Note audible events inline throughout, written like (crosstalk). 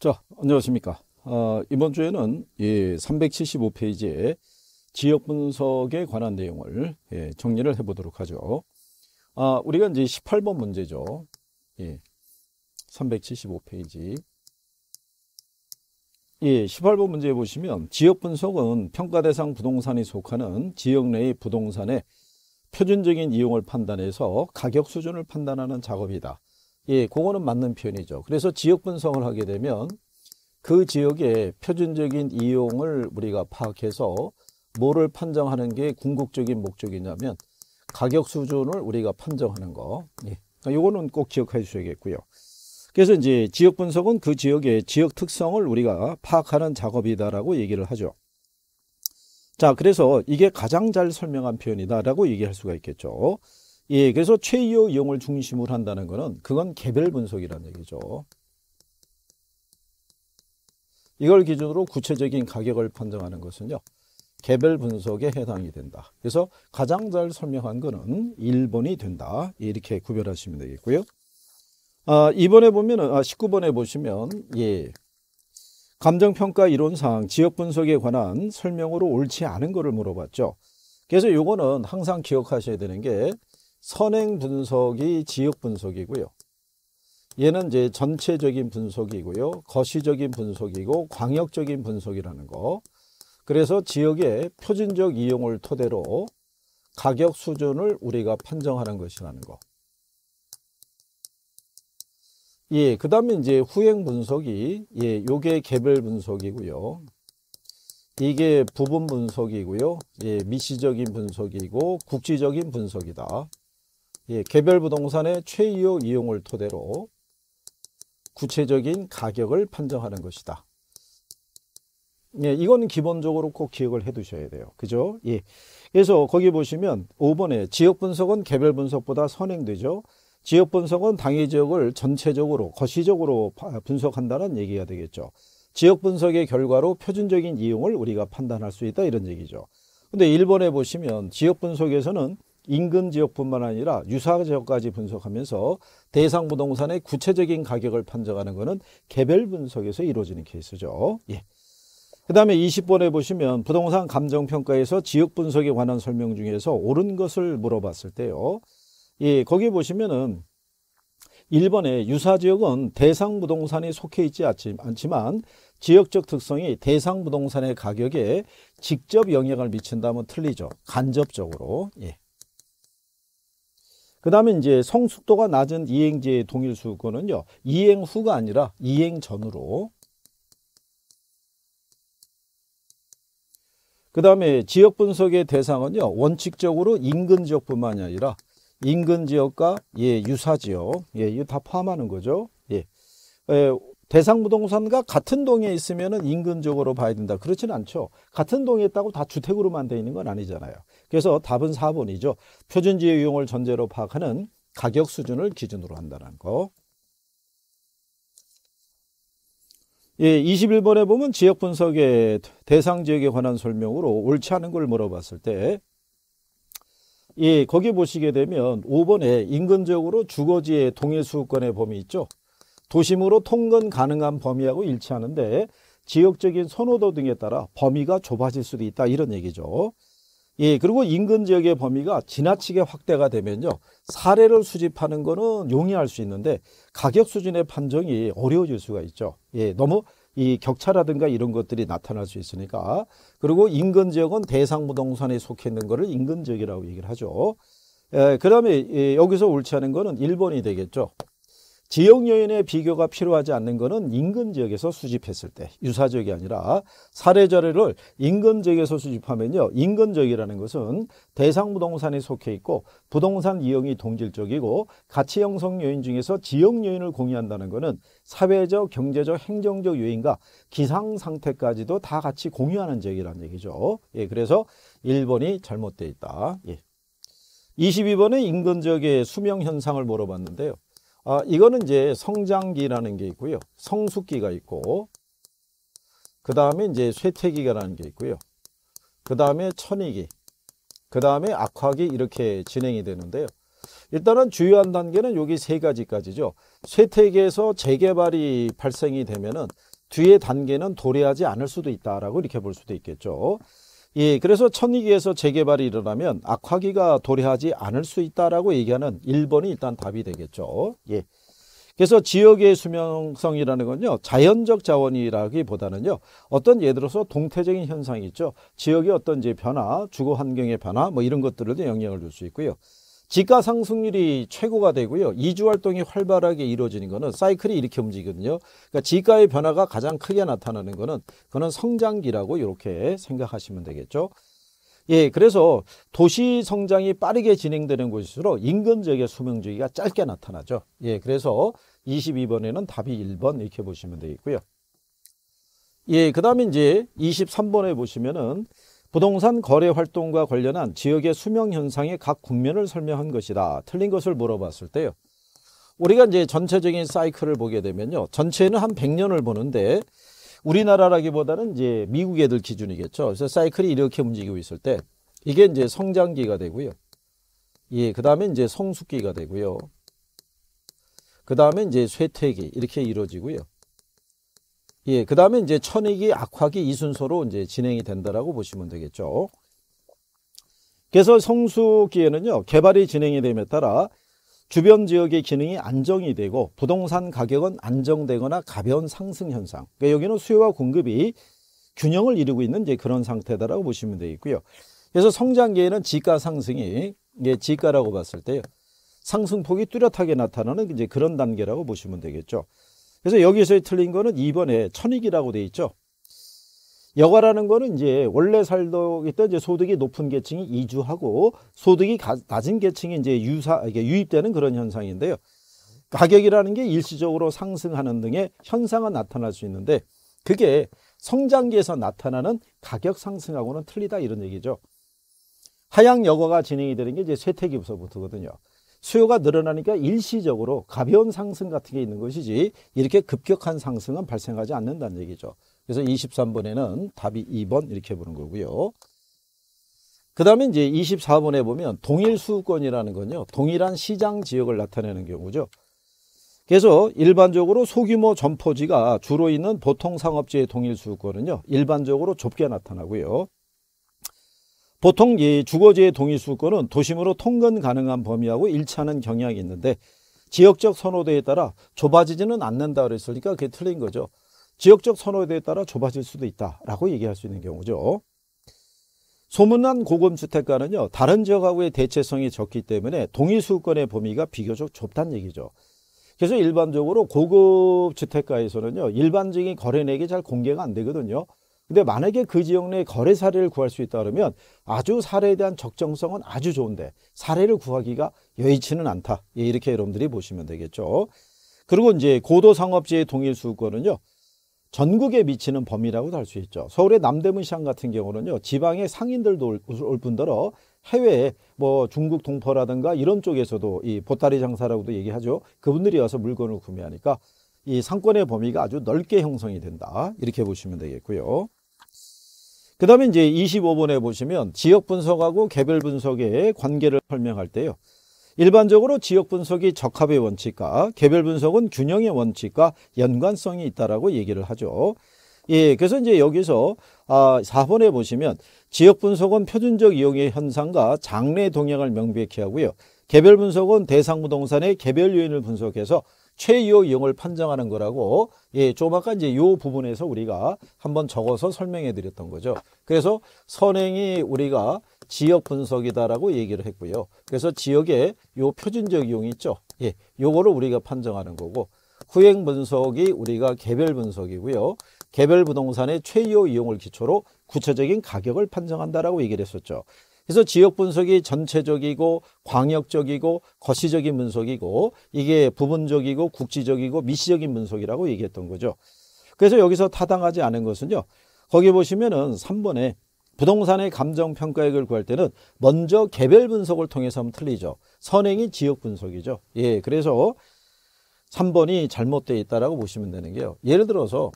자, 안녕하십니까. 어, 이번 주에는 예, 375페이지에 지역 분석에 관한 내용을 예, 정리를 해보도록 하죠. 아, 우리가 이제 18번 문제죠. 예, 375페이지. 예, 18번 문제에 보시면 지역 분석은 평가 대상 부동산이 속하는 지역 내의 부동산의 표준적인 이용을 판단해서 가격 수준을 판단하는 작업이다. 예, 그거는 맞는 표현이죠. 그래서 지역 분석을 하게 되면 그 지역의 표준적인 이용을 우리가 파악해서 뭐를 판정하는 게 궁극적인 목적이냐면 가격 수준을 우리가 판정하는 거. 예. 그러니까 요거는 꼭 기억해 주셔야겠고요. 그래서 이제 지역 분석은 그 지역의 지역 특성을 우리가 파악하는 작업이다라고 얘기를 하죠. 자, 그래서 이게 가장 잘 설명한 표현이다라고 얘기할 수가 있겠죠. 예, 그래서 최이어 이용을 중심으로 한다는 것은 그건 개별 분석이라는 얘기죠. 이걸 기준으로 구체적인 가격을 판정하는 것은요. 개별 분석에 해당이 된다. 그래서 가장 잘 설명한 것은 1번이 된다. 이렇게 구별하시면 되겠고요. 아, 이번에 보면 아, 19번에 보시면 예. 감정평가 이론상 지역 분석에 관한 설명으로 옳지 않은 것을 물어봤죠. 그래서 요거는 항상 기억하셔야 되는 게 선행 분석이 지역 분석이고요. 얘는 이제 전체적인 분석이고요. 거시적인 분석이고 광역적인 분석이라는 거. 그래서 지역의 표준적 이용을 토대로 가격 수준을 우리가 판정하는 것이라는 거. 예, 그 다음에 이제 후행 분석이, 예, 요게 개별 분석이고요. 이게 부분 분석이고요. 예, 미시적인 분석이고 국지적인 분석이다. 예, 개별 부동산의 최이오 이용을 토대로 구체적인 가격을 판정하는 것이다. 예, 이건 기본적으로 꼭 기억을 해 두셔야 돼요. 그죠? 예. 그래서 거기 보시면 5번에 지역 분석은 개별 분석보다 선행되죠. 지역 분석은 당해 지역을 전체적으로 거시적으로 분석한다는 얘기가 되겠죠. 지역 분석의 결과로 표준적인 이용을 우리가 판단할 수 있다 이런 얘기죠. 근데 1번에 보시면 지역 분석에서는 인근 지역뿐만 아니라 유사 지역까지 분석하면서 대상 부동산의 구체적인 가격을 판정하는 것은 개별 분석에서 이루어지는 케이스죠. 예. 그 다음에 20번에 보시면 부동산 감정평가에서 지역 분석에 관한 설명 중에서 옳은 것을 물어봤을 때요. 예, 거기 보시면은 1번에 유사 지역은 대상 부동산이 속해 있지 않지만 지역적 특성이 대상 부동산의 가격에 직접 영향을 미친다면 틀리죠. 간접적으로. 예. 그 다음에 이제 성숙도가 낮은 이행지의 동일수 거는요 이행 후가 아니라 이행 전으로 그 다음에 지역 분석의 대상은요 원칙적으로 인근 지역뿐만이 아니라 인근 지역과 예 유사 지역 예 이거 다 포함하는 거죠 예, 예 대상 부동산과 같은 동에 있으면 인근적으로 봐야 된다. 그렇진 않죠. 같은 동에 있다고 다 주택으로만 돼 있는 건 아니잖아요. 그래서 답은 4번이죠. 표준지의 유용을 전제로 파악하는 가격 수준을 기준으로 한다는 거. 예, 21번에 보면 지역 분석의 대상 지역에 관한 설명으로 옳지 않은 걸 물어봤을 때 예, 거기 보시게 되면 5번에 인근적으로 주거지의 동해 수권의 범위 있죠. 도심으로 통근 가능한 범위하고 일치하는데 지역적인 선호도 등에 따라 범위가 좁아질 수도 있다 이런 얘기죠. 예, 그리고 인근 지역의 범위가 지나치게 확대가 되면요. 사례를 수집하는 거는 용이할 수 있는데 가격 수준의 판정이 어려워질 수가 있죠. 예, 너무 이 격차라든가 이런 것들이 나타날 수 있으니까 그리고 인근 지역은 대상 부동산에 속해 있는 거를 인근 지역이라고 얘기를 하죠. 예, 그다음에 예, 여기서 옳지 않은 거는 1번이 되겠죠. 지역 요인의 비교가 필요하지 않는 것은 인근 지역에서 수집했을 때 유사 지역이 아니라 사례 자료를 인근 지역에서 수집하면요. 인근 지역이라는 것은 대상 부동산에 속해 있고 부동산 이용이 동질적이고 가치 형성 요인 중에서 지역 요인을 공유한다는 것은 사회적, 경제적, 행정적 요인과 기상 상태까지도 다 같이 공유하는 지역이라는 얘기죠. 예, 그래서 1번이 잘못돼 있다. 예. 22번은 인근 지역의 수명 현상을 물어봤는데요. 아, 이거는 이제 성장기라는 게 있고요. 성숙기가 있고 그 다음에 이제 쇠퇴기가라는 게 있고요. 그 다음에 천이기, 그 다음에 악화기 이렇게 진행이 되는데요. 일단은 주요한 단계는 여기 세 가지까지죠. 쇠퇴기에서 재개발이 발생이 되면은 뒤에 단계는 도래하지 않을 수도 있다라고 이렇게 볼 수도 있겠죠. 예, 그래서 천리기에서 재개발이 일어나면 악화기가 도래하지 않을 수 있다라고 얘기하는 1번이 일단 답이 되겠죠. 예. 그래서 지역의 수명성이라는 건요 자연적 자원이라기보다는요 어떤 예를 들어서 동태적인 현상이 있죠 지역의 어떤 이제 변화 주거 환경의 변화 뭐 이런 것들에도 영향을 줄 수 있고요 지가 상승률이 최고가 되고요. 이주 활동이 활발하게 이루어지는 것은 사이클이 이렇게 움직이거든요. 그러니까 지가의 변화가 가장 크게 나타나는 것은 그는 성장기라고 이렇게 생각하시면 되겠죠. 예, 그래서 도시 성장이 빠르게 진행되는 곳일수록 인근 지역의 수명 주기가 짧게 나타나죠. 예, 그래서 22번에는 답이 1번 이렇게 보시면 되겠고요. 예, 그 다음에 이제 23번에 보시면은 부동산 거래 활동과 관련한 지역의 수명 현상의 각 국면을 설명한 것이다. 틀린 것을 물어봤을 때요. 우리가 이제 전체적인 사이클을 보게 되면요. 전체는 한 100년을 보는데 우리나라라기보다는 이제 미국 애들 기준이겠죠. 그래서 사이클이 이렇게 움직이고 있을 때 이게 이제 성장기가 되고요. 예, 그다음에 이제 성숙기가 되고요. 그다음에 이제 쇠퇴기 이렇게 이루어지고요. 예, 그 다음에 이제 천익이 악화기 이 순서로 이제 진행이 된다라고 보시면 되겠죠. 그래서 성수기에는요, 개발이 진행이 됨에 따라 주변 지역의 기능이 안정이 되고 부동산 가격은 안정되거나 가벼운 상승 현상. 그러니까 여기는 수요와 공급이 균형을 이루고 있는 이제 그런 상태다라고 보시면 되겠고요. 그래서 성장기에는 지가 상승이 예, 지가라고 봤을 때요. 상승폭이 뚜렷하게 나타나는 이제 그런 단계라고 보시면 되겠죠. 그래서 여기서 틀린 거는 2번에 천익이라고 돼 있죠. 여가라는 거는 이제 원래 살던 이제 소득이 높은 계층이 이주하고 소득이 낮은 계층이 이제 유사 이게 유입되는 그런 현상인데요. 가격이라는 게 일시적으로 상승하는 등의 현상은 나타날 수 있는데 그게 성장기에서 나타나는 가격 상승하고는 틀리다 이런 얘기죠. 하향 여과가 진행이 되는 게 이제 쇠퇴기부서부터거든요. 수요가 늘어나니까 일시적으로 가벼운 상승 같은 게 있는 것이지 이렇게 급격한 상승은 발생하지 않는다는 얘기죠. 그래서 23번에는 답이 2번 이렇게 보는 거고요. 그 다음에 이제 24번에 보면 동일 수권이라는 건요. 동일한 시장 지역을 나타내는 경우죠. 그래서 일반적으로 소규모 점포지가 주로 있는 보통 상업지의 동일 수요권은요. 일반적으로 좁게 나타나고요. 보통 이 주거지의 동의수권은 도심으로 통근 가능한 범위하고 일치하는 경향이 있는데 지역적 선호도에 따라 좁아지지는 않는다 그랬으니까 그게 틀린 거죠. 지역적 선호도에 따라 좁아질 수도 있다라고 얘기할 수 있는 경우죠. 소문난 고급주택가는요 다른 지역하고의 대체성이 적기 때문에 동의수권의 범위가 비교적 좁다는 얘기죠. 그래서 일반적으로 고급 주택가에서는요. 일반적인 거래액이 잘 공개가 안 되거든요. 근데 만약에 그 지역 내 거래 사례를 구할 수 있다 그러면 아주 사례에 대한 적정성은 아주 좋은데 사례를 구하기가 여의치는 않다. 예, 이렇게 여러분들이 보시면 되겠죠. 그리고 이제 고도 상업지의 동일 수급권은요. 전국에 미치는 범위라고도 할 수 있죠. 서울의 남대문 시장 같은 경우는요. 지방의 상인들도 올 뿐더러 해외에 뭐 중국 동포라든가 이런 쪽에서도 이 보따리 장사라고도 얘기하죠. 그분들이 와서 물건을 구매하니까 이 상권의 범위가 아주 넓게 형성이 된다. 이렇게 보시면 되겠고요. 그 다음에 이제 25번에 보시면 지역 분석하고 개별 분석의 관계를 설명할 때요. 일반적으로 지역 분석이 적합의 원칙과 개별 분석은 균형의 원칙과 연관성이 있다라고 얘기를 하죠. 예, 그래서 이제 여기서 아, 4번에 보시면 지역 분석은 표준적 이용의 현상과 장래 동향을 명백히 하고요. 개별 분석은 대상 부동산의 개별 요인을 분석해서 최요 용을 판정하는 거라고 예, 좀 아까 이제 요 부분에서 우리가 한번 적어서 설명해 드렸던 거죠. 그래서 선행이 우리가 지역 분석이다라고 얘기를 했고요. 그래서 지역에 요 표준적 이 용이 있죠. 예, 요거를 우리가 판정하는 거고 후행 분석이 우리가 개별 분석이고요. 개별 부동산의 최요 이용을 기초로 구체적인 가격을 판정한다라고 얘기를 했었죠. 그래서 지역 분석이 전체적이고 광역적이고 거시적인 분석이고 이게 부분적이고 국지적이고 미시적인 분석이라고 얘기했던 거죠. 그래서 여기서 타당하지 않은 것은요. 거기 보시면은 3번에 부동산의 감정평가액을 구할 때는 먼저 개별 분석을 통해서 하면 틀리죠. 선행이 지역 분석이죠. 예, 그래서 3번이 잘못되어 있다라고 보시면 되는 게요. 예를 들어서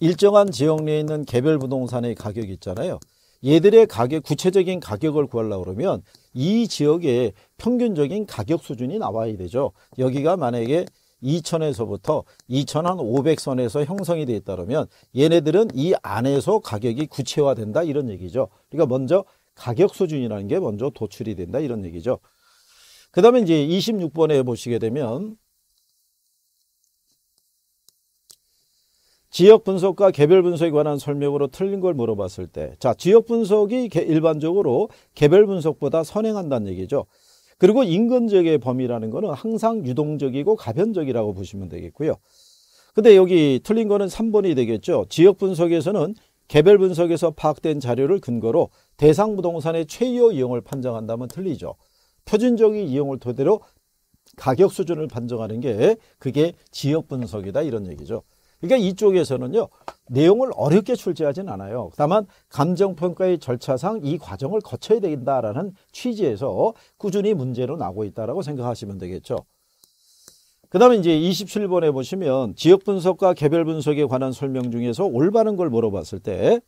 일정한 지역 내에 있는 개별 부동산의 가격이 있잖아요. 얘들의 가격 구체적인 가격을 구하려고 그러면 이 지역의 평균적인 가격 수준이 나와야 되죠. 여기가 만약에 2 0 0 0에서부터 2,500선에서 형성이 되어 있다면 얘네들은 이 안에서 가격이 구체화된다 이런 얘기죠. 그러니까 먼저 가격 수준이라는 게 먼저 도출이 된다 이런 얘기죠. 그 다음에 이제 26번에 보시게 되면 지역 분석과 개별 분석에 관한 설명으로 틀린 걸 물어봤을 때, 자, 지역 분석이 일반적으로 개별 분석보다 선행한다는 얘기죠. 그리고 인근 지역의 범위라는 거는 항상 유동적이고 가변적이라고 보시면 되겠고요. 근데 여기 틀린 거는 3번이 되겠죠. 지역 분석에서는 개별 분석에서 파악된 자료를 근거로 대상 부동산의 최요 이용을 판정한다면 틀리죠. 표준적인 이용을 토대로 가격 수준을 판정하는 게 그게 지역 분석이다 이런 얘기죠. 그러니까 이쪽에서는요. 내용을 어렵게 출제하진 않아요. 다만 감정평가의 절차상 이 과정을 거쳐야 된다라는 취지에서 꾸준히 문제로 나고 있다라고 생각하시면 되겠죠. 그 다음에 이제 27번에 보시면 지역 분석과 개별 분석에 관한 설명 중에서 올바른 걸 물어봤을 때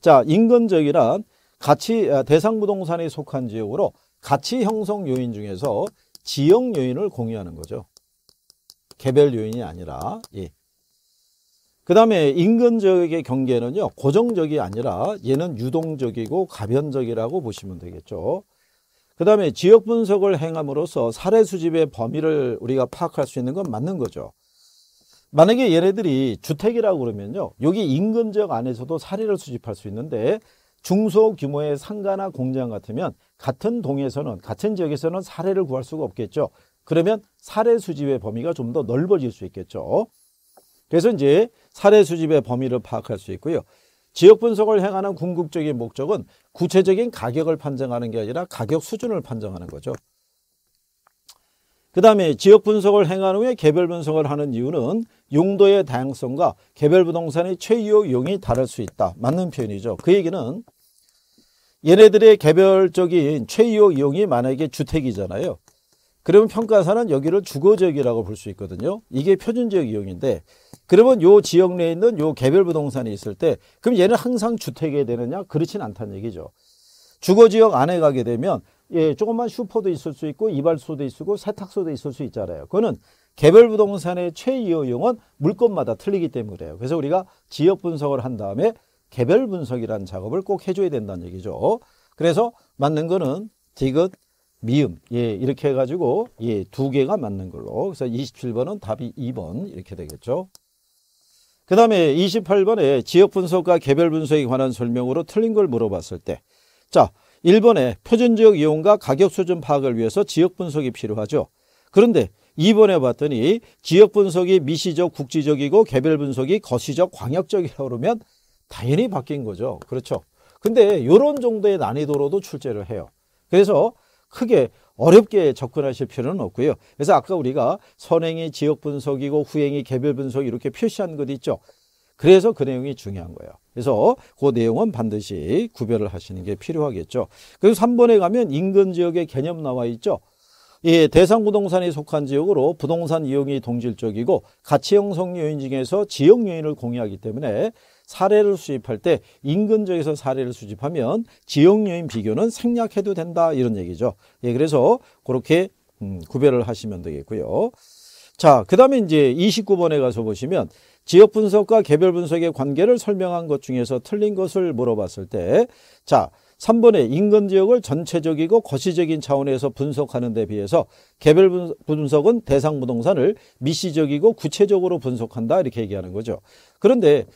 자, 인근적이나 가치 아, 대상 부동산에 속한 지역으로 가치 형성 요인 중에서 지역 요인을 공유하는 거죠. 개별 요인이 아니라 예. 그 다음에 인근 지역의 경계는요 고정적이 아니라 얘는 유동적이고 가변적이라고 보시면 되겠죠 그 다음에 지역 분석을 행함으로써 사례 수집의 범위를 우리가 파악할 수 있는 건 맞는 거죠 만약에 얘네들이 주택이라고 그러면요 여기 인근 지역 안에서도 사례를 수집할 수 있는데 중소 규모의 상가나 공장 같으면 같은 동에서는 같은 지역에서는 사례를 구할 수가 없겠죠 그러면 사례 수집의 범위가 좀 더 넓어질 수 있겠죠 그래서 이제 사례 수집의 범위를 파악할 수 있고요. 지역 분석을 행하는 궁극적인 목적은 구체적인 가격을 판정하는 게 아니라 가격 수준을 판정하는 거죠. 그 다음에 지역 분석을 행한 후에 개별 분석을 하는 이유는 용도의 다양성과 개별 부동산의 최유 용이 다를 수 있다. 맞는 표현이죠. 그 얘기는 얘네들의 개별적인 최유 용이 만약에 주택이잖아요. 그러면 평가사는 여기를 주거지역이라고 볼 수 있거든요. 이게 표준지역 이용인데 그러면 요 지역 내에 있는 요 개별 부동산이 있을 때 그럼 얘는 항상 주택이 되느냐? 그렇진 않다는 얘기죠. 주거 지역 안에 가게 되면 예, 조금만 슈퍼도 있을 수 있고 이발소도 있고 세탁소도 있을 수 있잖아요. 그거는 개별 부동산의 최이용은 물건마다 틀리기 때문에 그래요. 그래서 우리가 지역 분석을 한 다음에 개별 분석이라는 작업을 꼭 해줘야 된다는 얘기죠. 그래서 맞는 거는 디귿, 미음 예 이렇게 해가지고 예두 개가 맞는 걸로 그래서 27번은 답이 2번 이렇게 되겠죠. 그 다음에 28번에 지역 분석과 개별 분석에 관한 설명으로 틀린 걸 물어봤을 때 자, 1번에 표준지역 이용과 가격 수준 파악을 위해서 지역 분석이 필요하죠. 그런데 2번에 봤더니 지역 분석이 미시적 국지적이고 개별 분석이 거시적 광역적이라고 그러면 당연히 바뀐 거죠. 그렇죠. 근데 이런 정도의 난이도로도 출제를 해요. 그래서 크게 어렵게 접근하실 필요는 없고요. 그래서 아까 우리가 선행이 지역 분석이고 후행이 개별 분석 이렇게 표시한 것 있죠. 그래서 그 내용이 중요한 거예요. 그래서 그 내용은 반드시 구별을 하시는 게 필요하겠죠. 그리고 3번에 가면 인근 지역의 개념 나와 있죠. 예, 대상 부동산에 속한 지역으로 부동산 이용이 동질적이고 가치 형성 요인 중에서 지역 요인을 공유하기 때문에 사례를 수집할 때 인근 지역에서 사례를 수집하면 지역 여인 비교는 생략해도 된다 이런 얘기죠. 예, 그래서 그렇게 음, 구별을 하시면 되겠고요. 자, 그 다음에 이제 29번에 가서 보시면 지역 분석과 개별 분석의 관계를 설명한 것 중에서 틀린 것을 물어봤을 때 자, 3번에 인근 지역을 전체적이고 거시적인 차원에서 분석하는 데 비해서 개별 분석은 대상 부동산을 미시적이고 구체적으로 분석한다 이렇게 얘기하는 거죠. 그런데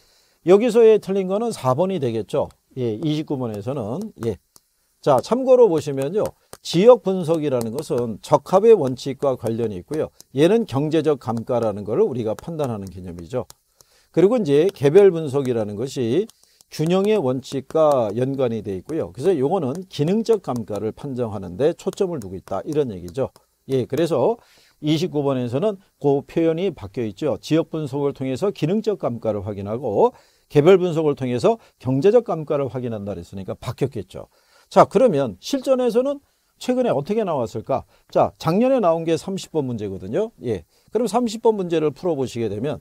여기서의 틀린 거는 4번이 되겠죠. 예, 29번에서는 예. 자, 참고로 보시면요. 지역 분석이라는 것은 적합의 원칙과 관련이 있고요. 얘는 경제적 감가라는 것을 우리가 판단하는 개념이죠. 그리고 이제 개별 분석이라는 것이 균형의 원칙과 연관이 되어 있고요. 그래서 요거는 기능적 감가를 판정하는데 초점을 두고 있다. 이런 얘기죠. 예, 그래서 29번에서는 그 표현이 바뀌어 있죠. 지역 분석을 통해서 기능적 감가를 확인하고 개별 분석을 통해서 경제적 감가를 확인한다 그랬으니까 바뀌었겠죠. 자 그러면 실전에서는 최근에 어떻게 나왔을까? 자 작년에 나온 게 30번 문제거든요. 예, 그럼 30번 문제를 풀어보시게 되면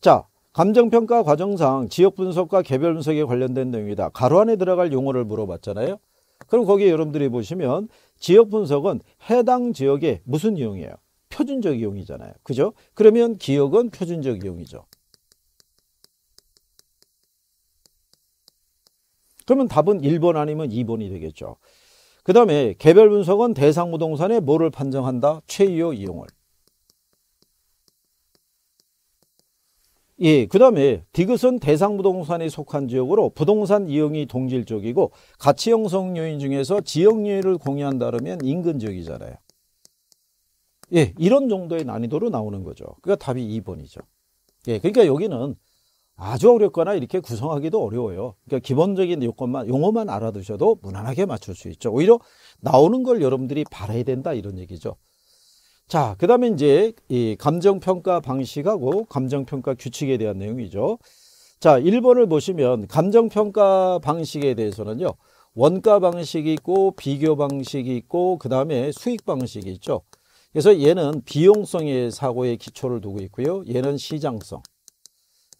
자 감정평가 과정상 지역 분석과 개별 분석에 관련된 내용이다. 가로 안에 들어갈 용어를 물어봤잖아요. 그럼 거기에 여러분들이 보시면 지역 분석은 해당 지역에 무슨 이용이에요? 표준적 이용이잖아요. 그죠? 그러면 기억은 표준적 이용이죠. 그러면 답은 1번 아니면 2번이 되겠죠. 그 다음에 개별 분석은 대상 부동산의 뭐를 판정한다? 최유요 이용을. 예, 그 다음에 디귿은 대상 부동산에 속한 지역으로 부동산 이용이 동질적이고 가치 형성 요인 중에서 지역 요인을 공유한다면 인근 지역이잖아요. 예, 이런 정도의 난이도로 나오는 거죠. 그러니까 답이 2번이죠. 예, 그러니까 여기는 아주 어렵거나 이렇게 구성하기도 어려워요. 그러니까 기본적인 요건만 용어만 알아두셔도 무난하게 맞출 수 있죠. 오히려 나오는 걸 여러분들이 바라야 된다 이런 얘기죠. 자, 그다음에 이제 이 감정 평가 방식하고 감정 평가 규칙에 대한 내용이죠. 자, 1번을 보시면 감정 평가 방식에 대해서는요. 원가 방식이 있고 비교 방식이 있고 그다음에 수익 방식이 있죠. 그래서 얘는 비용성의 사고의 기초를 두고 있고요. 얘는 시장성.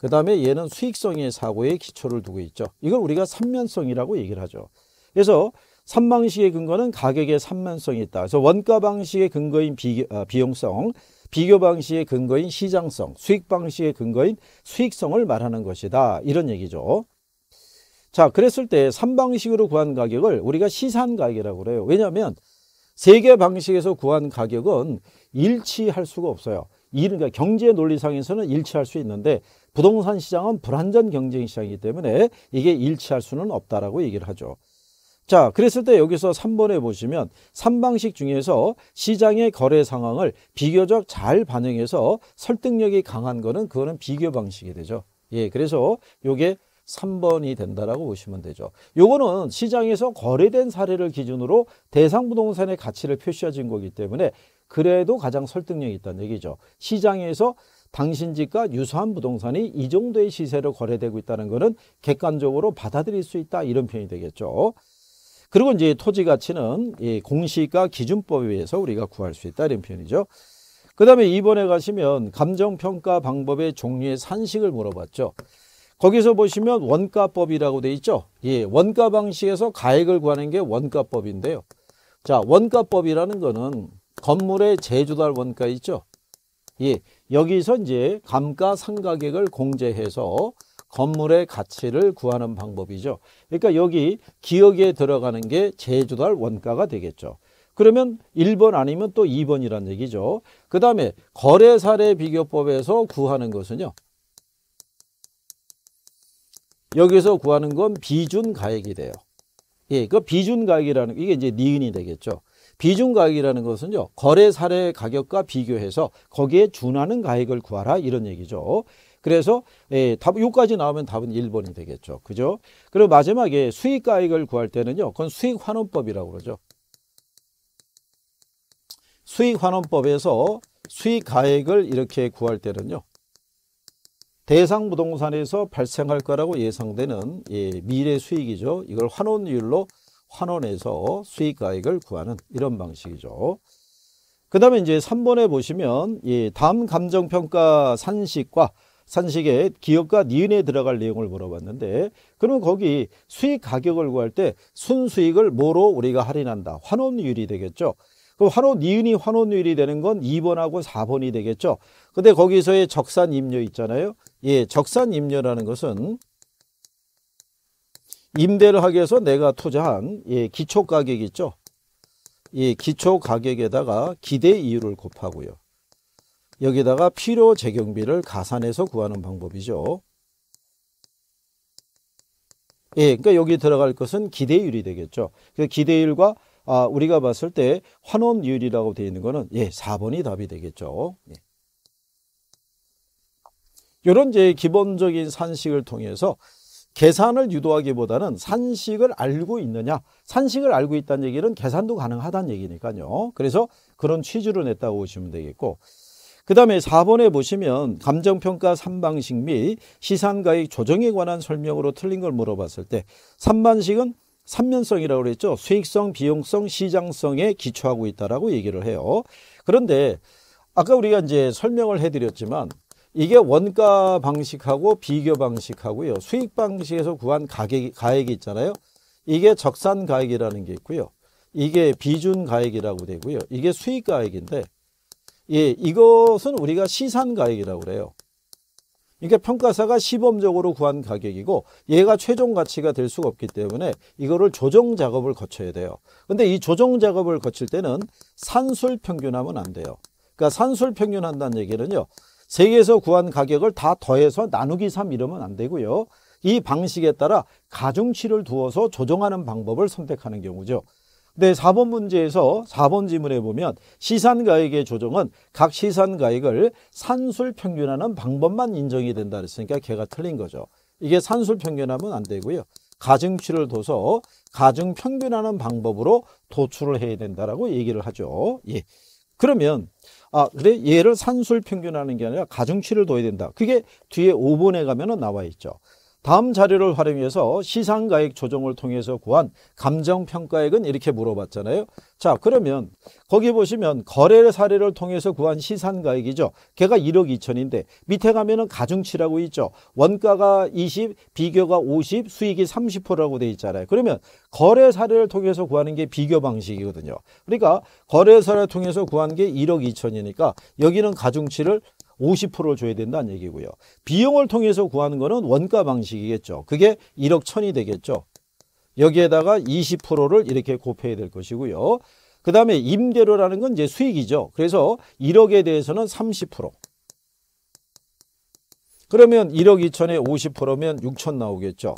그 다음에 얘는 수익성의 사고에 기초를 두고 있죠. 이걸 우리가 삼면성이라고 얘기를 하죠. 그래서 삼방식의 근거는 가격의 삼면성이 있다. 그래서 원가 방식의 근거인 비, 어, 아, 비용성, 비교 방식의 근거인 시장성, 수익 방식의 근거인 수익성을 말하는 것이다. 이런 얘기죠. 자, 그랬을 때 삼방식으로 구한 가격을 우리가 시산 가격이라고 그래요. 왜냐하면 세 개 방식에서 구한 가격은 일치할 수가 없어요. 이런 그러니까 경제 논리상에서는 일치할 수 있는데 부동산 시장은 불완전 경쟁 시장이기 때문에 이게 일치할 수는 없다라고 얘기를 하죠. 자, 그랬을 때 여기서 3번에 보시면 3방식 중에서 시장의 거래 상황을 비교적 잘 반영해서 설득력이 강한 거는 그거는 비교 방식이 되죠. 예, 그래서 요게 3번이 된다라고 보시면 되죠. 요거는 시장에서 거래된 사례를 기준으로 대상 부동산의 가치를 표시해준 거기 때문에 그래도 가장 설득력이 있다는 얘기죠. 시장에서 당신 집과 유사한 부동산이 이 정도의 시세로 거래되고 있다는 것은 객관적으로 받아들일 수 있다 이런 표현이 되겠죠. 그리고 이제 토지 가치는 공시가 기준법에 의해서 우리가 구할 수 있다 이런 표현이죠. 그 다음에 이번에 가시면 감정평가 방법의 종류의 산식을 물어봤죠. 거기서 보시면 원가법이라고 돼 있죠. 예, 원가 방식에서 가액을 구하는 게 원가법인데요. 자, 원가법이라는 거는 건물의 제주달 원가 있죠. 예, 여기서 이제 감가상가액을 공제해서 건물의 가치를 구하는 방법이죠. 그러니까 여기 기억에 들어가는 게 제주달 원가가 되겠죠. 그러면 1번 아니면 또 2번이란 얘기죠. 그 다음에 거래사례 비교법에서 구하는 것은요. 여기서 구하는 건 비준가액이 돼요. 예, 그 비준가액이라는 이게 이제 니은이 되겠죠. 비중 가액이라는 것은요. 거래 사례 가격과 비교해서 거기에 준하는 가액을 구하라 이런 얘기죠. 그래서 예, 답 요까지 나오면 답은 1번이 되겠죠. 그죠? 그리고 마지막에 수익 가액을 구할 때는요. 그건 수익 환원법이라고 그러죠. 수익 환원법에서 수익 가액을 이렇게 구할 때는요. 대상 부동산에서 발생할 거라고 예상되는 예, 미래 수익이죠. 이걸 환원율로 환원해서 수익가액을 구하는 이런 방식이죠. 그 다음에 이제 3번에 보시면 예, 다음 감정평가 산식과 산식에 기업과 니은에 들어갈 내용을 물어봤는데 그러면 거기 수익 가격을 구할 때 순수익을 뭐로 우리가 할인한다. 환원율이 되겠죠. 그럼 환원 니은이 환원율이 되는 건 2번하고 4번이 되겠죠. 근데 거기서의 적산 임료 있잖아요. 예, 적산 임료라는 것은 임대를 하기 위해서 내가 투자한 예, 기초 가격 있죠. 이 예, 기초 가격에다가 기대 이율을 곱하고요. 여기다가 필요 재경비를 가산해서 구하는 방법이죠. 예, 그러니까 여기 들어갈 것은 기대율이 되겠죠. 그 그러니까 기대율과 아, 우리가 봤을 때 환원율이라고 되어 있는 거는 예, 4번이 답이 되겠죠. 예. 이런 이제 기본적인 산식을 통해서 계산을 유도하기보다는 산식을 알고 있느냐 산식을 알고 있다는 얘기는 계산도 가능하다는 얘기니까요 그래서 그런 취지로 냈다고 보시면 되겠고 그 다음에 4번에 보시면 감정평가 3방식 및 시산가액 조정에 관한 설명으로 틀린 걸 물어봤을 때 3방식은 3면성이라고 그랬죠 수익성 비용성 시장성에 기초하고 있다라고 얘기를 해요 그런데 아까 우리가 이제 설명을 해드렸지만 이게 원가 방식하고 비교 방식하고요. 수익 방식에서 구한 가격이 가액이 있잖아요. 이게 적산 가액이라는 게 있고요. 이게 비준 가액이라고 되고요. 이게 수익 가액인데 예, 이것은 우리가 시산 가액이라고 그래요. 그러니까 평가사가 시범적으로 구한 가격이고 얘가 최종 가치가 될 수가 없기 때문에 이거를 조정 작업을 거쳐야 돼요. 근데 이 조정 작업을 거칠 때는 산술 평균하면 안 돼요. 그러니까 산술 평균한다는 얘기는요. 세계에서 구한 가격을 다 더해서 나누기 3 이러면 안 되고요. 이 방식에 따라 가중치를 두어서 조정하는 방법을 선택하는 경우죠. 근데 4번 문제에서 4번 지문에 보면 시산가액의 조정은 각 시산가액을 산술 평균하는 방법만 인정이 된다 그랬으니까 걔가 틀린 거죠. 이게 산술 평균하면 안 되고요. 가중치를 둬서 가중 평균하는 방법으로 도출을 해야 된다라고 얘기를 하죠. 예. 그러면 아, 그래 얘를 산술 평균하는 게 아니라 가중치를 둬야 된다. 그게 뒤에 5번에 가면은 나와 있죠. 다음 자료를 활용해서 시상가액 조정을 통해서 구한 감정평가액은 이렇게 물어봤잖아요. 자 그러면 거기 보시면 거래 사례를 통해서 구한 시상가액이죠. 걔가 1억 2천인데 밑에 가면 은 가중치라고 있죠. 원가가 20, 비교가 50, 수익이 30%라고 돼 있잖아요. 그러면 거래 사례를 통해서 구하는 게 비교 방식이거든요. 그러니까 거래 사례를 통해서 구한 게 1억 2천이니까 여기는 가중치를 50%를 줘야 된다는 얘기고요. 비용을 통해서 구하는 거는 원가 방식이겠죠. 그게 1억 1000이 되겠죠. 여기에다가 20%를 이렇게 곱해야 될 것이고요. 그 다음에 임대료라는 건 이제 수익이죠. 그래서 1억에 대해서는 30%. 그러면 1억 2천에 50%면 6천 나오겠죠.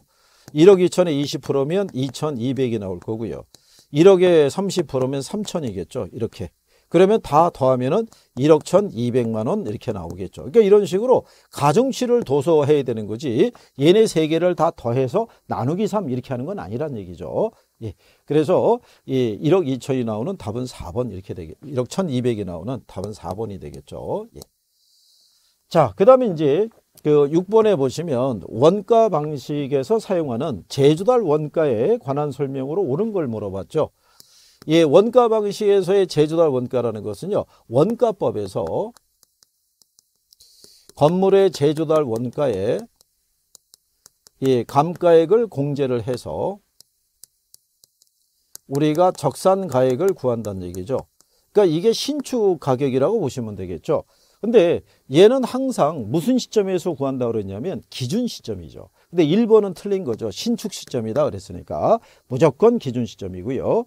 1억 2천에 20%면 2,200이 나올 거고요. 1억에 30%면 3천이겠죠. 이렇게. 그러면 다 더하면은 1억 1,200만 원 이렇게 나오겠죠. 그러니까 이런 식으로 가중치를 도서해야 되는 거지 얘네 세 개를 다 더해서 나누기 3 이렇게 하는 건 아니란 얘기죠. 예. 그래서 예, 1억 2천이 나오는 답은 4번 이렇게 되게 1억 1,200이 나오는 답은 4번이 되겠죠. 예. 자, 그다음에 이제 그 6번에 보시면 원가 방식에서 사용하는 제조달 원가에 관한 설명으로 옳은 걸 물어봤죠. 예, 원가 방시에서의 제조달 원가라는 것은요. 원가법에서 건물의 제조달 원가에 예, 감가액을 공제를 해서 우리가 적산가액을 구한다는 얘기죠. 그러니까 이게 신축 가격이라고 보시면 되겠죠. 근데 얘는 항상 무슨 시점에서 구한다 고 그랬냐면 기준 시점이죠. 근데 1번은 틀린 거죠. 신축 시점이다 그랬으니까 무조건 기준 시점이고요.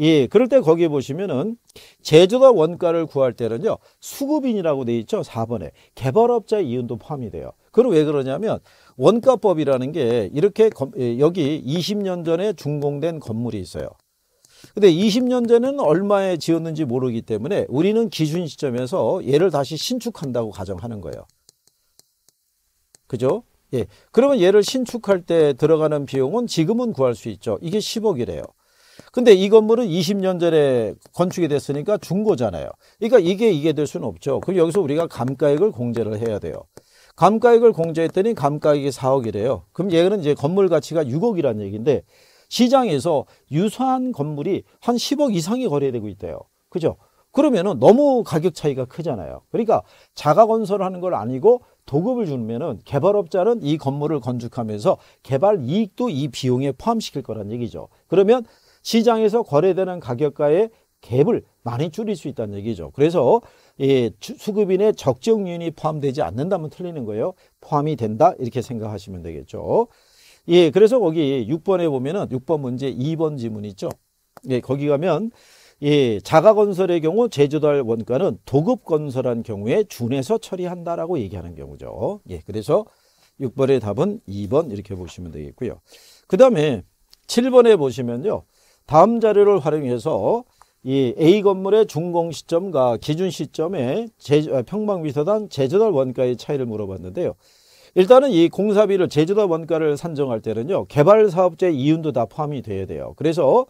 예, 그럴 때 거기에 보시면은 제조가 원가를 구할 때는요. 수급인이라고 돼 있죠. 4번에. 개발업자 이윤도 포함이 돼요. 그럼 왜 그러냐면 원가법이라는 게 이렇게 예, 여기 20년 전에 준공된 건물이 있어요. 근데 20년 전에는 얼마에 지었는지 모르기 때문에 우리는 기준 시점에서 얘를 다시 신축한다고 가정하는 거예요. 그죠? 예. 그러면 얘를 신축할 때 들어가는 비용은 지금은 구할 수 있죠. 이게 10억이래요. 근데 이 건물은 20년 전에 건축이 됐으니까 중고잖아요. 그러니까 이게 이게 될 수는 없죠. 그럼 여기서 우리가 감가액을 공제를 해야 돼요. 감가액을 공제했더니 감가액이 4억이래요. 그럼 얘는 이제 건물 가치가 6억이라는 얘기인데 시장에서 유사한 건물이 한 10억 이상이 거래되고 있대요. 그죠? 그러면은 너무 가격 차이가 크잖아요. 그러니까 자가 건설하는 을걸 아니고 도급을 주면은 개발업자는 이 건물을 건축하면서 개발 이익도 이 비용에 포함시킬 거란 얘기죠. 그러면 시장에서 거래되는 가격가의 갭을 많이 줄일 수 있다는 얘기죠. 그래서 예, 수급인의 적정윤이 포함되지 않는다면 틀리는 거예요. 포함이 된다 이렇게 생각하시면 되겠죠. 예, 그래서 거기 6번에 보면은 6번 문제 2번 지문 있죠. 예, 거기 가면 예, 자가 건설의 경우 제조달 원가는 도급 건설한 경우에 준해서 처리한다라고 얘기하는 경우죠. 예, 그래서 6번의 답은 2번 이렇게 보시면 되겠고요. 그다음에 7번에 보시면요. 다음 자료를 활용해서 이 A 건물의 준공 시점과 기준 시점의 아, 평방미터당 제조달 원가의 차이를 물어봤는데요. 일단은 이 공사비를 제조달 원가를 산정할 때는요. 개발사업자 의 이윤도 다 포함이 돼야 돼요. 그래서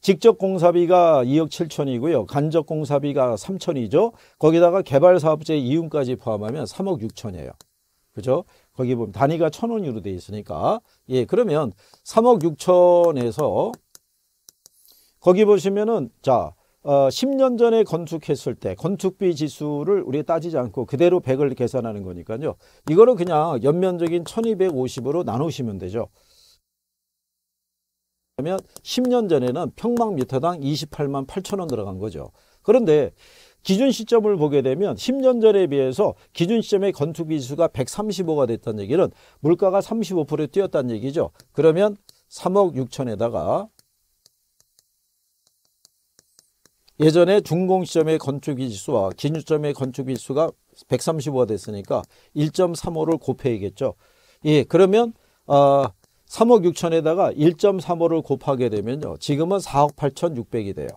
직접 공사비가 2억 7천이고요. 간접 공사비가 3천이죠. 거기다가 개발사업자 의 이윤까지 포함하면 3억 6천이에요. 그죠? 거기 보면 단위가 천원으로 되어 있으니까 예 그러면 3억 6천에서 거기 보시면은 자 어, 10년 전에 건축했을 때 건축비 지수를 우리 따지지 않고 그대로 100을 계산하는 거니까요. 이거를 그냥 연면적인 1250으로 나누시면 되죠. 그러면 10년 전에는 평방미터당 28만 8천원 들어간 거죠. 그런데 기준 시점을 보게 되면 10년 전에 비해서 기준 시점의 건축비 지수가 135가 됐다는 얘기는 물가가 35% 뛰었다는 얘기죠. 그러면 3억 6천에다가 예전에 중공시점의건축지수와 기준점의 건축지수가 135가 됐으니까 1.35를 곱해야겠죠. 예, 그러면 어, 아, 3억 6천에다가 1.35를 곱하게 되면요. 지금은 4억 8,600이 돼요.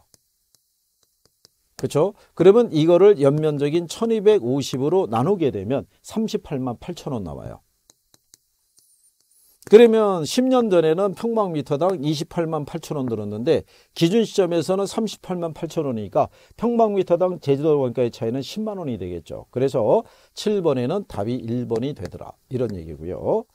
그렇죠? 그러면 이거를 연면적인 1250으로 나누게 되면 38만 8천원 나와요. 그러면 10년 전에는 평방미터당 28만 8천 원 들었는데 기준 시점에서는 38만 8천 원이니까 평방미터당 제주도 원가의 차이는 10만 원이 되겠죠. 그래서 7번에는 답이 1번이 되더라. 이런 얘기고요.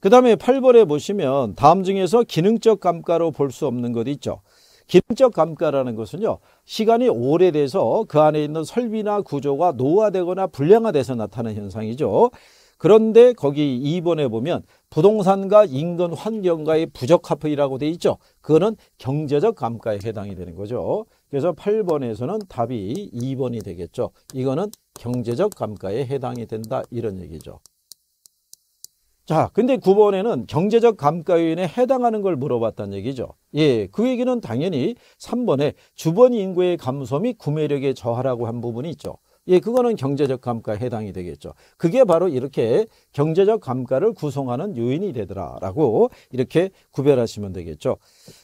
그 다음에 8번에 보시면 다음 중에서 기능적 감가로 볼 수 없는 것 있죠. 기능적 감가라는 것은요. 시간이 오래돼서 그 안에 있는 설비나 구조가 노화되거나 불량화돼서 나타나는 현상이죠. 그런데 거기 2번에 보면 부동산과 인근 환경과의 부적합이라고 돼 있죠. 그거는 경제적 감가에 해당이 되는 거죠. 그래서 8번에서는 답이 2번이 되겠죠. 이거는 경제적 감가에 해당이 된다 이런 얘기죠. 자, 근데 9번에는 경제적 감가 요인에 해당하는 걸 물어봤다는 얘기죠. 예, 그 얘기는 당연히 3번에 주변 인구의 감소 및 구매력의 저하라고 한 부분이 있죠. 예, 그거는 경제적 감가에 해당이 되겠죠. 그게 바로 이렇게 경제적 감가를 구성하는 요인이 되더라라고 이렇게 구별하시면 되겠죠.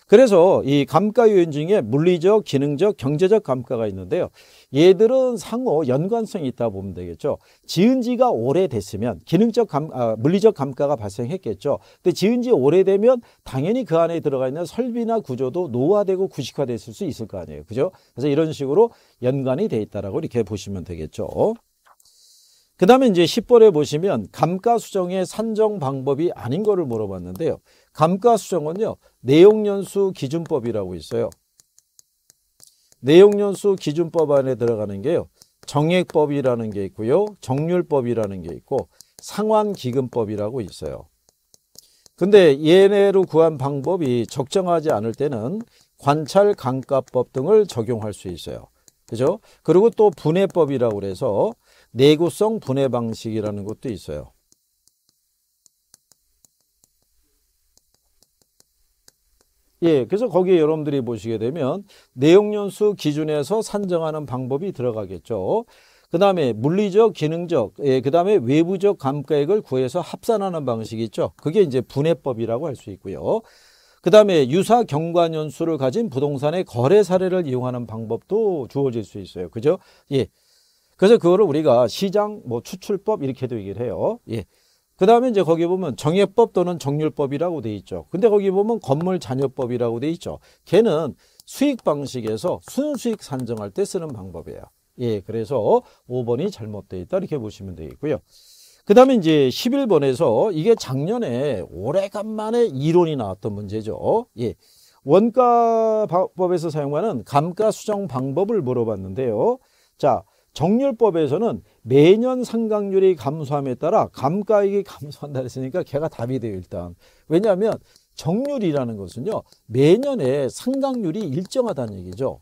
그래서 이 감가 요인 중에 물리적, 기능적, 경제적 감가가 있는데요. 얘들은 상호 연관성이 있다 보면 되겠죠. 지은 지가 오래됐으면 기능적 감, 아, 물리적 감가가 발생했겠죠. 근데 지은 지 오래되면 당연히 그 안에 들어가 있는 설비나 구조도 노화되고 구식화됐을 수 있을 거 아니에요. 그죠? 그래서 이런 식으로 연관이 돼 있다라고 이렇게 보시면 되겠죠. 그 다음에 이제 10번에 보시면 감가수정의 산정 방법이 아닌 거를 물어봤는데요. 감가수정은요. 내용연수 기준법이라고 있어요. 내용연수 기준법 안에 들어가는 게요. 정액법이라는 게 있고요. 정률법이라는 게 있고 상환기금법이라고 있어요. 근데 예내로 구한 방법이 적정하지 않을 때는 관찰 강가법 등을 적용할 수 있어요. 그죠? 그리고 또 분해법이라고 그래서 내구성 분해 방식이라는 것도 있어요. 예, 그래서 거기에 여러분들이 보시게 되면 내용연수 기준에서 산정하는 방법이 들어가겠죠. 그 다음에 물리적, 기능적, 예, 그 다음에 외부적 감가액을 구해서 합산하는 방식이 있죠. 그게 이제 분해법이라고 할 수 있고요. 그 다음에 유사 경관연수를 가진 부동산의 거래 사례를 이용하는 방법도 주어질 수 있어요. 그죠? 예. 그래서 그거를 우리가 시장, 뭐 추출법 이렇게도 얘기를 해요. 예. 그 다음에 이제 거기 보면 정예법 또는 정률법이라고 돼 있죠. 근데 거기 보면 건물잔여법이라고돼 있죠. 걔는 수익 방식에서 순수익 산정할 때 쓰는 방법이에요. 예, 그래서 5번이 잘못되어 있다 이렇게 보시면 되겠고요. 그 다음에 이제 11번에서 이게 작년에 오래간만에 이론이 나왔던 문제죠. 예. 원가법에서 사용하는 감가수정 방법을 물어봤는데요. 자, 정률법에서는 매년 상각률이 감소함에 따라 감가액이 감소한다 했으니까 걔가 답이 돼요 일단 왜냐하면 정률이라는 것은요 매년의 상각률이 일정하다는 얘기죠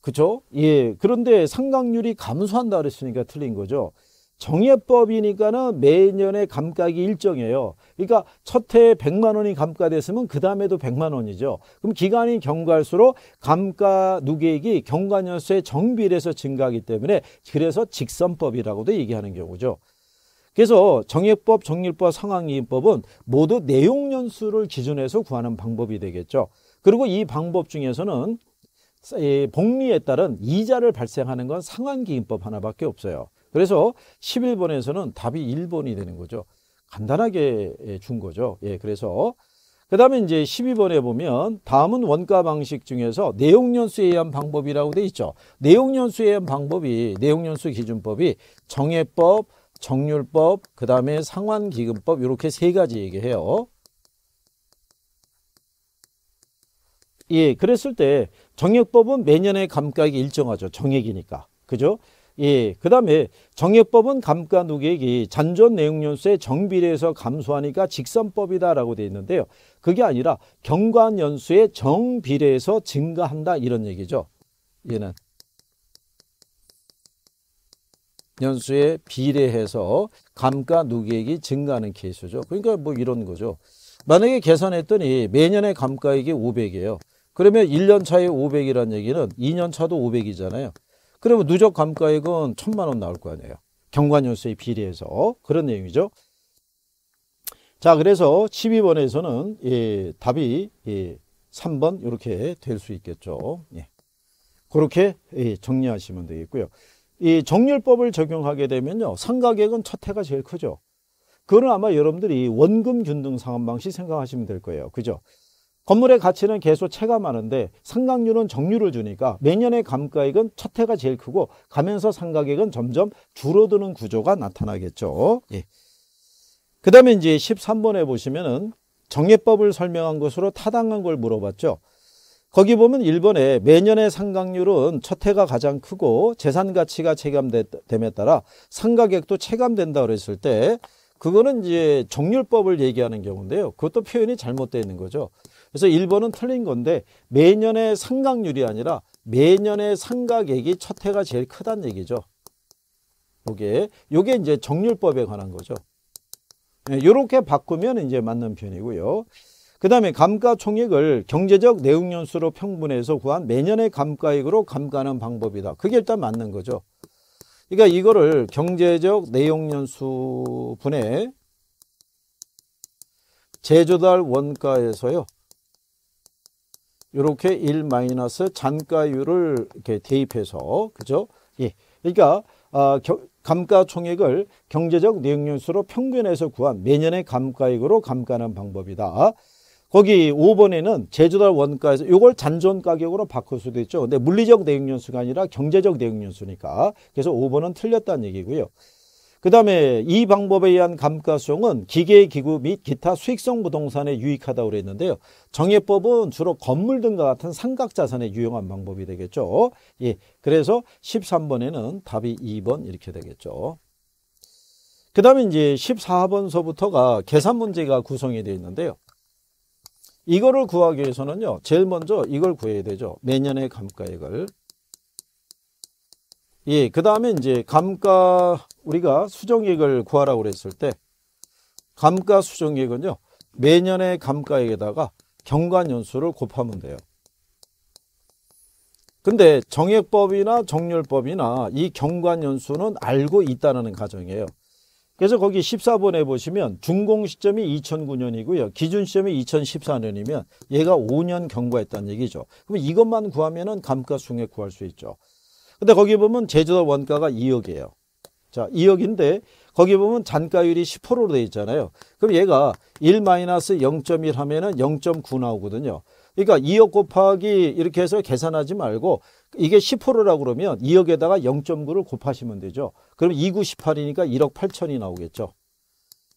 그렇죠? 예. 그런데 상각률이 감소한다 그랬으니까 틀린 거죠. 정예법이니까는 매년의 감가기 일정이에요. 그러니까 첫 해에 100만 원이 감가됐으면 그 다음에도 100만 원이죠. 그럼 기간이 경과할수록 감가 누계액이 경과년수의 정비례에서 증가하기 때문에 그래서 직선법이라고도 얘기하는 경우죠. 그래서 정예법 정률법, 상황이인법은 모두 내용연수를 기준해서 구하는 방법이 되겠죠. 그리고 이 방법 중에서는 복리에 따른 이자를 발생하는 건 상환기인법 하나밖에 없어요. 그래서 11번에서는 답이 1번이 되는 거죠. 간단하게 예, 준 거죠. 예, 그래서 그 다음에 이제 12번에 보면 다음은 원가 방식 중에서 내용연수에 의한 방법이라고 돼 있죠. 내용연수에 의한 방법이 내용연수 기준법이 정해법, 정률법, 그 다음에 상환기금법 이렇게 세 가지 얘기해요. 예, 그랬을 때 정액법은 매년의 감가액이 일정하죠. 정액이니까. 그죠? 예. 그 다음에 정액법은 감가 누계액이 잔존 내용연수의 정비례에서 감소하니까 직선법이다라고 되어 있는데요. 그게 아니라 경관연수의 정비례에서 증가한다 이런 얘기죠. 얘는 연수에 비례해서 감가 누계액이 증가하는 케이스죠. 그러니까 뭐 이런 거죠. 만약에 계산했더니 매년의 감가액이 500이에요. 그러면 1년 차에 500이라는 얘기는 2년 차도 500이잖아요. 그러면 누적 감가액은 1000만 원 나올 거 아니에요. 경관연수에 비례해서 그런 내용이죠. 자 그래서 12번에서는 예, 답이 예, 3번 이렇게 될 수 있겠죠. 예. 그렇게 예, 정리하시면 되겠고요. 이 정률법을 적용하게 되면요. 상가액은 첫 해가 제일 크죠. 그거는 아마 여러분들이 원금 균등 상환 방식 생각하시면 될 거예요. 그죠? 건물의 가치는 계속 체감하는데 상각률은 정률을 주니까 매년의 감가액은 첫 해가 제일 크고 가면서 상각액은 점점 줄어드는 구조가 나타나겠죠. 예. 그 다음에 이제 13번에 보시면은 정예법을 설명한 것으로 타당한 걸 물어봤죠. 거기 보면 1번에 매년의 상각률은 첫 해가 가장 크고 재산 가치가 체감됨에 따라 상각액도 체감된다 그랬을 때 그거는 이제 정률법을 얘기하는 경우인데요. 그것도 표현이 잘못되어 있는 거죠. 그래서 1번은 틀린 건데 매년의 상각률이 아니라 매년의 상각액이 첫 해가 제일 크다는 얘기죠. 요게 요게 이제 정률법에 관한 거죠. 이렇게 예, 바꾸면 이제 맞는 편이고요. 그 다음에 감가총액을 경제적 내용연수로 평분해서 구한 매년의 감가액으로 감가하는 방법이다. 그게 일단 맞는 거죠. 그러니까 이거를 경제적 내용연수 분의 제조달 원가에서요. 이렇게 1 마이너스 잔가율을 이렇게 대입해서 그죠? 예. 그러니까 아, 겨, 감가총액을 경제적 내역연수로 평균해서 구한 매년의 감가액으로 감가하는 방법이다. 거기 5번에는 제조달 원가에서 이걸 잔존 가격으로 바꿀 수도 있죠. 근데 물리적 내역연수가 아니라 경제적 내역연수니까. 그래서 5번은 틀렸다는 얘기고요. 그 다음에 이 방법에 의한 감가수용은 기계기구 및 기타 수익성 부동산에 유익하다고 그랬는데요. 정해법은 주로 건물 등과 같은 삼각자산에 유용한 방법이 되겠죠. 예, 그래서 13번에는 답이 2번 이렇게 되겠죠. 그 다음에 이제 14번서부터가 계산 문제가 구성이 되어 있는데요. 이거를 구하기 위해서는요. 제일 먼저 이걸 구해야 되죠. 매년의 감가액을. 예, 그 다음에 이제 감가 우리가 수정액을 구하라고 그랬을 때 감가 수정액은요. 매년의 감가액에다가 경과연수를 곱하면 돼요. 근데 정액법이나 정률법이나 이경과연수는 알고 있다는 가정이에요. 그래서 거기 14번에 보시면 준공 시점이 2009년이고요. 기준 시점이 2014년이면 얘가 5년 경과했다는 얘기죠. 그럼 이것만 구하면 감가수액 구할 수 있죠. 근데 거기 보면 제조도 원가가 2억이에요. 자, 2억인데 거기 보면 잔가율이 10%로 돼 있잖아요. 그럼 얘가 1-0.1 하면은 0.9 나오거든요. 그러니까 2억 곱하기 이렇게 해서 계산하지 말고 이게 10%라고 그러면 2억에다가 0.9를 곱하시면 되죠. 그럼 2구 18이니까 1억 8천이 나오겠죠.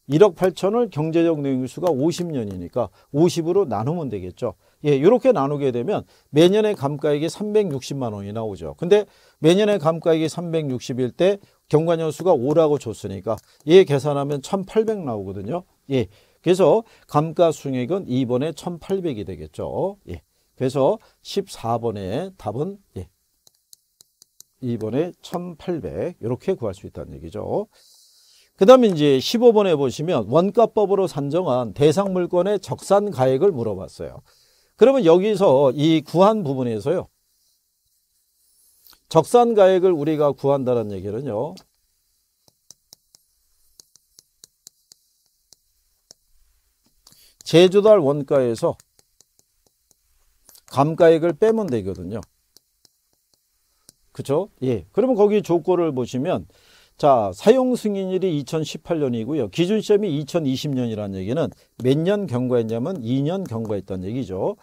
1억 8천을 경제적 능률수가 50년이니까 50으로 나누면 되겠죠. 예, 이렇게 나누게 되면 매년의 감가액이 360만 원이 나오죠. 근데 매년의 감가액이 360일 때경과연수가 5라고 줬으니까 얘 계산하면 1800 나오거든요. 예. 그래서 감가수익은 2번에 1800이 되겠죠. 예. 그래서 14번의 답은 예. 2번에 1800 이렇게 구할 수 있다는 얘기죠. 그 다음에 이제 15번에 보시면 원가법으로 산정한 대상 물건의 적산 가액을 물어봤어요. 그러면 여기서 이 구한 부분에서요. 적산가액을 우리가 구한다는 얘기는요. 제주달 원가에서 감가액을 빼면 되거든요. 그렇죠? 예. 그러면 거기 조건을 보시면 자, 사용 승인일이 2018년이고요. 기준 시험이 2020년이라는 얘기는 몇 년 경과했냐면 2년 경과했다는 얘기죠.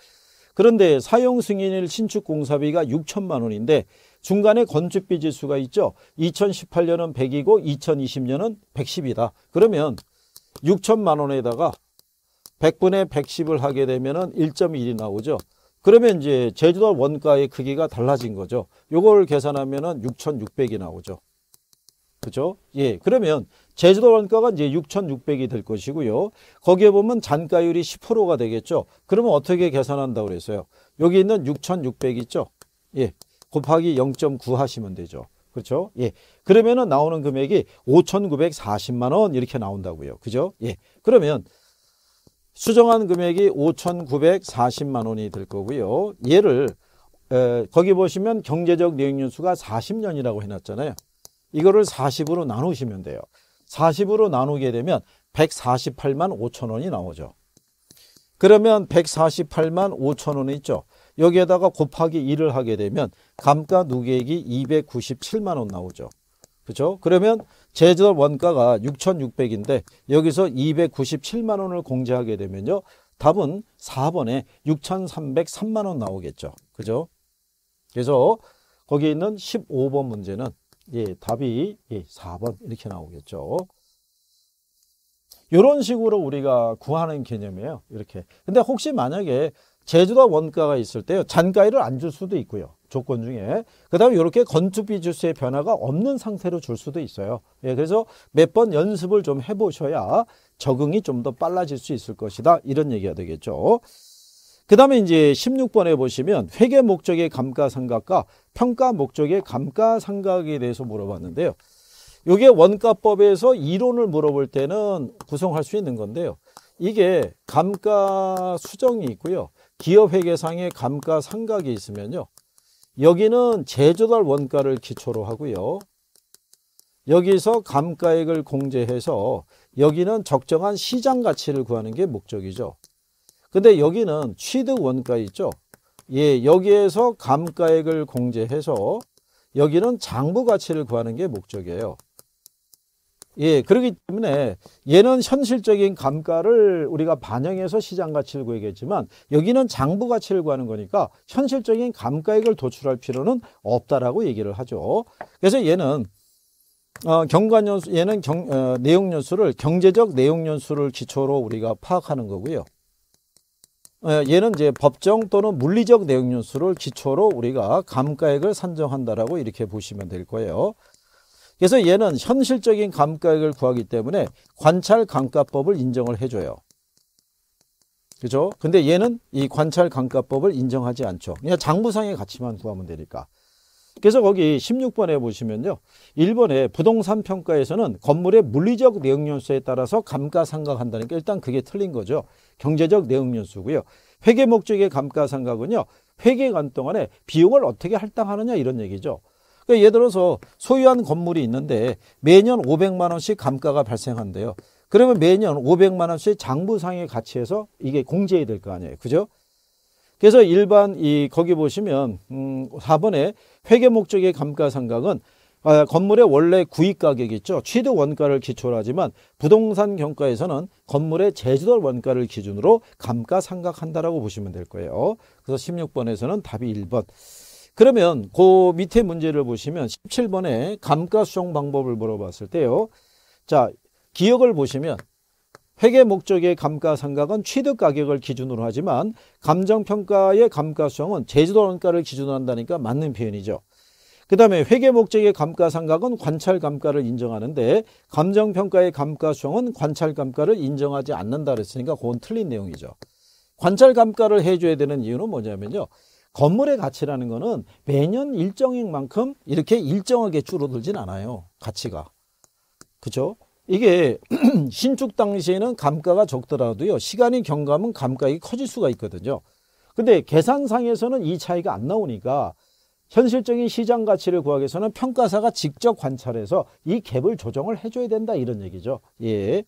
그런데 사용 승인일 신축 공사비가 6천만 원인데 중간에 건축비 지수가 있죠. 2018년은 100이고 2020년은 110이다. 그러면 6천만 원에다가 100분의 110을 하게 되면 1.1이 나오죠. 그러면 이제 제주도 원가의 크기가 달라진 거죠. 요걸 계산하면 6,600이 나오죠. 그죠? 예. 그러면 제주도 원가가 이제 6,600이 될 것이고요. 거기에 보면 잔가율이 10%가 되겠죠. 그러면 어떻게 계산한다고 그랬어요? 여기 있는 6,600 있죠? 예. 곱하기 0.9 하시면 되죠. 그렇죠? 예. 그러면은 나오는 금액이 5,940만 원 이렇게 나온다고요. 그죠? 예. 그러면 수정한 금액이 5,940만 원이 될 거고요. 얘를 에, 거기 보시면 경제적 내역연수가 40년이라고 해놨잖아요. 이거를 40으로 나누시면 돼요. 40으로 나누게 되면 148만 5천 원이 나오죠. 그러면 148만 5천 원이 있죠. 여기에다가 곱하기 1을 하게 되면 감가누계액이 297만 원 나오죠. 그렇죠? 그러면 제절 원가가 6,600인데 여기서 297만 원을 공제하게 되면요. 답은 4번에 6,303만 원 나오겠죠. 그죠? 그래서 거기에 있는 15번 문제는 예, 답이 예, 4번 이렇게 나오겠죠. 이런 식으로 우리가 구하는 개념이에요. 이렇게. 근데 혹시 만약에 제주도 원가가 있을 때요. 잔가위를 안 줄 수도 있고요. 조건 중에. 그 다음에 이렇게 건축비 지수의 변화가 없는 상태로 줄 수도 있어요. 예, 그래서 몇 번 연습을 좀 해보셔야 적응이 좀 더 빨라질 수 있을 것이다. 이런 얘기가 되겠죠. 그 다음에 이제 16번에 보시면 회계 목적의 감가상각과 평가 목적의 감가상각에 대해서 물어봤는데요. 이게 원가법에서 이론을 물어볼 때는 구성할 수 있는 건데요. 이게 감가 수정이 있고요. 기업회계상의 감가상각이 있으면요. 여기는 제조달 원가를 기초로 하고요. 여기서 감가액을 공제해서 여기는 적정한 시장 가치를 구하는 게 목적이죠. 근데 여기는 취득 원가 있죠. 예, 여기에서 감가액을 공제해서 여기는 장부 가치를 구하는 게 목적이에요. 예, 그렇기 때문에 얘는 현실적인 감가를 우리가 반영해서 시장 가치를 구하겠지만 여기는 장부 가치를 구하는 거니까 현실적인 감가액을 도출할 필요는 없다라고 얘기를 하죠. 그래서 얘는 어, 경관연수 얘는 경, 어, 내용연수를 경제적 내용연수를 기초로 우리가 파악하는 거고요. 어, 얘는 이제 법정 또는 물리적 내용연수를 기초로 우리가 감가액을 산정한다라고 이렇게 보시면 될 거예요. 그래서 얘는 현실적인 감가액을 구하기 때문에 관찰 감가법을 인정을 해줘요. 그죠? 근데 얘는 이 관찰 감가법을 인정하지 않죠. 그냥 장부상의 가치만 구하면 되니까. 그래서 거기 16번에 보시면요. 1번에 부동산 평가에서는 건물의 물리적 내용연수에 따라서 감가상각한다니까 일단 그게 틀린 거죠. 경제적 내용 연수고요 회계 목적의 감가상각은요. 회계관 동안에 비용을 어떻게 할당하느냐 이런 얘기죠. 그러니까 예를 들어서 소유한 건물이 있는데 매년 500만 원씩 감가가 발생한대요. 그러면 매년 500만 원씩 장부상의 가치에서 이게 공제해 될거 아니에요. 그죠? 그래서 일반 이 거기 보시면 음 4번에 회계 목적의 감가상각은 아, 건물의 원래 구입 가격이죠. 취득 원가를 기초로 하지만 부동산 경과에서는 건물의 제주도 원가를 기준으로 감가상각한다라고 보시면 될 거예요. 그래서 16번에서는 답이 1번. 그러면 그 밑에 문제를 보시면 17번에 감가 수정 방법을 물어봤을 때요. 자, 기억을 보시면 회계 목적의 감가상각은 취득 가격을 기준으로 하지만 감정평가의 감가수정은 제주도 원가를 기준으로 한다니까 맞는 표현이죠. 그 다음에 회계 목적의 감가상각은 관찰감가를 인정하는데 감정평가의 감가수정은 관찰감가를 인정하지 않는다 그랬으니까 그건 틀린 내용이죠. 관찰감가를 해줘야 되는 이유는 뭐냐면요. 건물의 가치라는 거는 매년 일정인 만큼 이렇게 일정하게 줄어들진 않아요. 가치가. 그죠? 이게 (clears throat) 신축 당시에는 감가가 적더라도요. 시간이 경과하면 감가액이 커질 수가 있거든요. 근데 계산상에서는 이 차이가 안 나오니까 현실적인 시장 가치를 구하기 위해서는 평가사가 직접 관찰해서 이 갭을 조정을 해줘야 된다 이런 얘기죠. 예.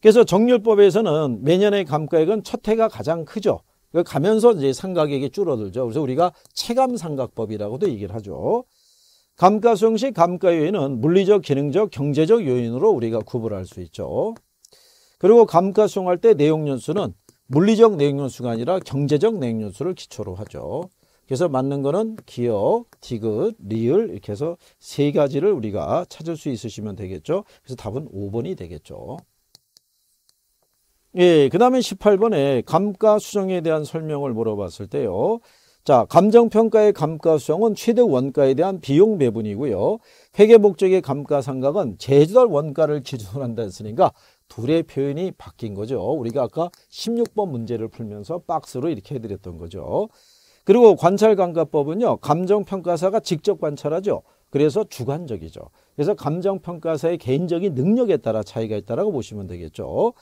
그래서 정률법에서는 매년의 감가액은 첫 해가 가장 크죠. 그 가면서 이제 상각액이 줄어들죠. 그래서 우리가 체감상각법이라고도 얘기를 하죠. 감가수용 시 감가 요인은 물리적, 기능적, 경제적 요인으로 우리가 구분할 수 있죠. 그리고 감가수용할 때 내용연수는 물리적 내용연수가 아니라 경제적 내용연수를 기초로 하죠. 그래서 맞는 거는 기억, 디귿, 리을 이렇게 해서 세 가지를 우리가 찾을 수 있으시면 되겠죠. 그래서 답은 5번이 되겠죠. 예, 그 다음에 18번에 감가수정에 대한 설명을 물어봤을 때요. 자, 감정평가의 감가수정은 최대 원가에 대한 비용 배분이고요. 회계 목적의 감가상각은 제조달 원가를 기준으로 한다 했으니까 둘의 표현이 바뀐 거죠. 우리가 아까 16번 문제를 풀면서 박스로 이렇게 해드렸던 거죠. 그리고 관찰감각법은요. 감정평가사가 직접 관찰하죠. 그래서 주관적이죠. 그래서 감정평가사의 개인적인 능력에 따라 차이가 있다고 보시면 되겠죠.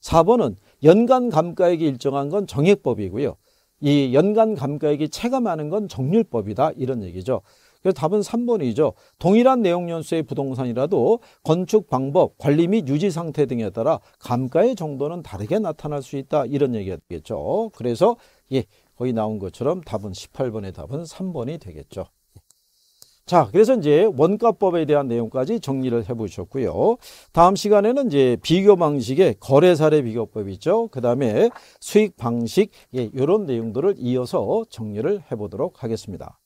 4번은 연간 감가액이 일정한 건 정액법이고요. 이 연간 감가액이 체감하는 건 정률법이다 이런 얘기죠. 그래서 답은 3번이죠. 동일한 내용 연수의 부동산이라도 건축 방법, 관리 및 유지 상태 등에 따라 감가의 정도는 다르게 나타날 수 있다 이런 얘기가 되겠죠. 그래서 예, 거기 나온 것처럼 답은 18번의 답은 3번이 되겠죠. 자, 그래서 이제 원가법에 대한 내용까지 정리를 해 보셨고요. 다음 시간에는 이제 비교 방식의 거래 사례 비교법 있죠. 그다음에 수익 방식 예, 요런 내용들을 이어서 정리를 해 보도록 하겠습니다.